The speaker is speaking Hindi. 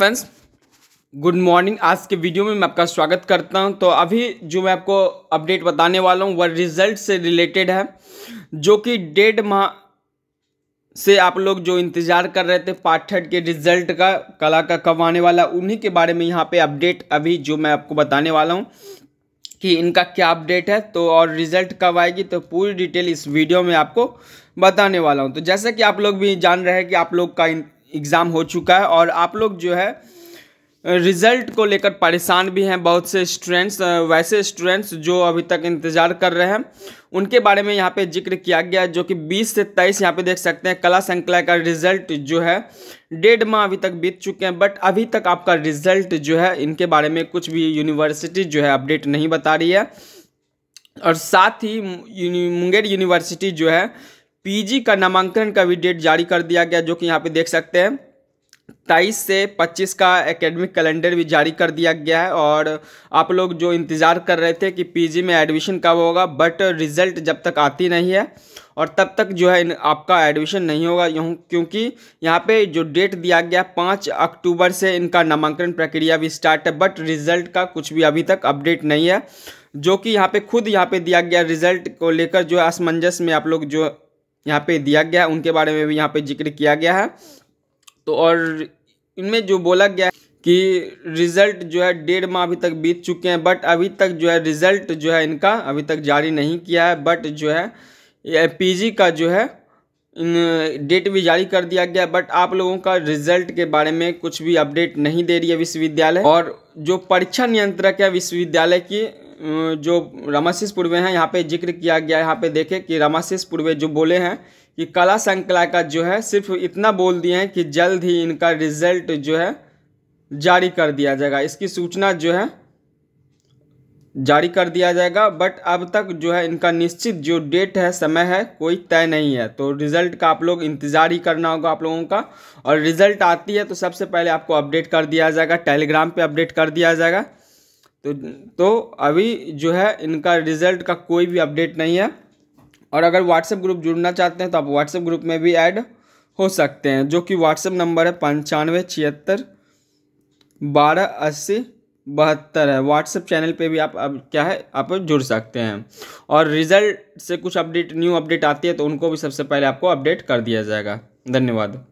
फ्रेंड्स गुड मॉर्निंग आज के वीडियो में मैं आपका स्वागत करता हूं तो अभी जो मैं आपको अपडेट बताने वाला हूं वह रिजल्ट से रिलेटेड है जो कि डेढ़ माह से आप लोग जो इंतज़ार कर रहे थे पाठक के रिजल्ट का कला का कब आने वाला उन्हीं के बारे में यहाँ पे अपडेट अभी जो मैं आपको बताने वाला हूँ कि इनका क्या अपडेट है तो और रिजल्ट कब आएगी तो पूरी डिटेल इस वीडियो में आपको बताने वाला हूँ तो जैसा कि आप लोग भी जान रहे हैं कि आप लोग का एग्ज़ाम हो चुका है और आप लोग जो है रिज़ल्ट को लेकर परेशान भी हैं बहुत से स्टूडेंट्स वैसे स्टूडेंट्स जो अभी तक इंतज़ार कर रहे हैं उनके बारे में यहाँ पे जिक्र किया गया जो कि 20 से 23 यहाँ पे देख सकते हैं कला संकला का रिज़ल्ट जो है डेढ़ माह अभी तक बीत चुके हैं बट अभी तक आपका रिज़ल्ट जो है इनके बारे में कुछ भी यूनिवर्सिटी जो है अपडेट नहीं बता रही है और साथ ही मुंगेर यूनिवर्सिटी जो है पीजी का नामांकन का भी डेट जारी कर दिया गया जो कि यहाँ पे देख सकते हैं तेईस से पच्चीस का एकेडमिक कैलेंडर भी जारी कर दिया गया है और आप लोग जो इंतज़ार कर रहे थे कि पीजी में एडमिशन कब होगा बट रिज़ल्ट जब तक आती नहीं है और तब तक जो है आपका एडमिशन नहीं होगा यूँ क्योंकि यहाँ पे जो डेट दिया गया पाँच अक्टूबर से इनका नामांकन प्रक्रिया भी स्टार्ट है बट रिज़ल्ट का कुछ भी अभी तक अपडेट नहीं है जो कि यहाँ पे खुद यहाँ पे दिया गया रिज़ल्ट को लेकर जो है असमंजस में आप लोग जो यहाँ पे दिया गया है उनके बारे में भी यहाँ पे जिक्र किया गया है तो और इनमें जो बोला गया कि रिज़ल्ट जो है डेढ़ माह अभी तक बीत चुके हैं बट अभी तक जो है रिज़ल्ट जो है इनका अभी तक जारी नहीं किया है बट जो है पीजी का जो है डेट भी जारी कर दिया गया बट आप लोगों का रिजल्ट के बारे में कुछ भी अपडेट नहीं दे रही है विश्वविद्यालय और जो परीक्षा नियंत्रक है विश्वविद्यालय की जो रमाशीष पूर्वे हैं यहाँ पे जिक्र किया गया यहाँ पे देखें कि रमाशीष पूर्वे जो बोले हैं कि कला संकला का जो है सिर्फ इतना बोल दिए हैं कि जल्द ही इनका रिजल्ट जो है जारी कर दिया जाएगा इसकी सूचना जो है जारी कर दिया जाएगा बट अब तक जो है इनका निश्चित जो डेट है समय है कोई तय नहीं है तो रिज़ल्ट का आप लोग इंतज़ार ही करना होगा आप लोगों का और रिज़ल्ट आती है तो सबसे पहले आपको अपडेट कर दिया जाएगा टेलीग्राम पे अपडेट कर दिया जाएगा तो तो अभी जो है इनका रिजल्ट का कोई भी अपडेट नहीं है और अगर व्हाट्सएप ग्रुप जुड़ना चाहते हैं तो आप व्हाट्सएप ग्रुप में भी ऐड हो सकते हैं जो कि व्हाट्सएप नंबर है पंचानवे छिहत्तर बारह अस्सी बहत्तर है व्हाट्सएप चैनल पे भी आप अब क्या है आप जुड़ सकते हैं और रिज़ल्ट से कुछ अपडेट न्यू अपडेट आती है तो उनको भी सबसे पहले आपको अपडेट कर दिया जाएगा धन्यवाद